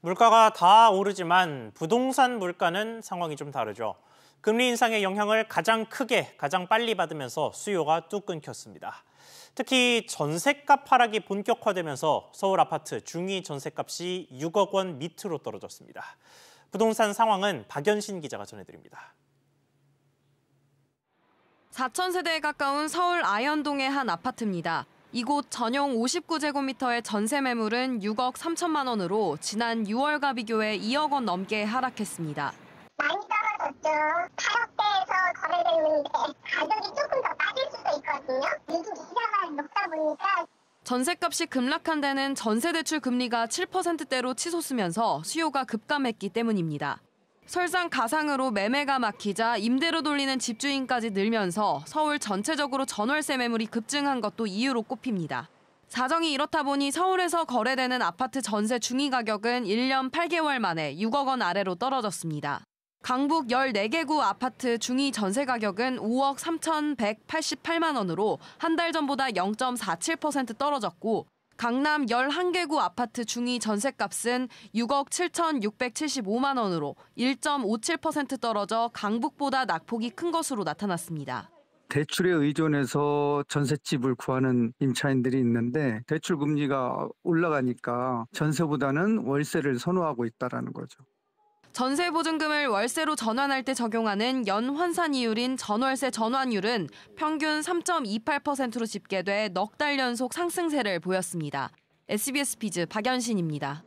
물가가 다 오르지만 부동산 물가는 상황이 좀 다르죠. 금리 인상의 영향을 가장 크게, 가장 빨리 받으면서 수요가 뚝 끊겼습니다. 특히 전셋값 하락이 본격화되면서 서울 아파트 중위 전셋값이 6억 원 밑으로 떨어졌습니다. 부동산 상황은 박연신 기자가 전해드립니다. 4천 세대에 가까운 서울 아현동의 한 아파트입니다. 이곳 전용 59제곱미터의 전세 매물은 6억 3천만 원으로 지난 6월과 비교해 2억 원 넘게 하락했습니다. 많이 떨어졌죠. 8억대에서 거래되는데 가격이 조금 더 빠질 수도 있거든요. 요즘 이자만 높다 보니까 전세값이 급락한 데는 전세대출 금리가 7%대로 치솟으면서 수요가 급감했기 때문입니다. 설상 가상으로 매매가 막히자 임대로 돌리는 집주인까지 늘면서 서울 전체적으로 전월세 매물이 급증한 것도 이유로 꼽힙니다. 사정이 이렇다 보니 서울에서 거래되는 아파트 전세 중위 가격은 1년 8개월 만에 6억 원 아래로 떨어졌습니다. 강북 14개 구 아파트 중위 전세 가격은 5억 3,188만 원으로 한 달 전보다 0.47% 떨어졌고 강남 11개구 아파트 중위 전셋값은 6억 7,675만 원으로 1.57% 떨어져 강북보다 낙폭이 큰 것으로 나타났습니다. 대출에 의존해서 전셋집을 구하는 임차인들이 있는데 대출 금리가 올라가니까 전세보다는 월세를 선호하고 있다는 거죠. 전세 보증금을 월세로 전환할 때 적용하는 연 환산 이율인 전월세 전환율은 평균 3.28%로 집계돼 넉 달 연속 상승세를 보였습니다. SBS 비즈 박연신입니다.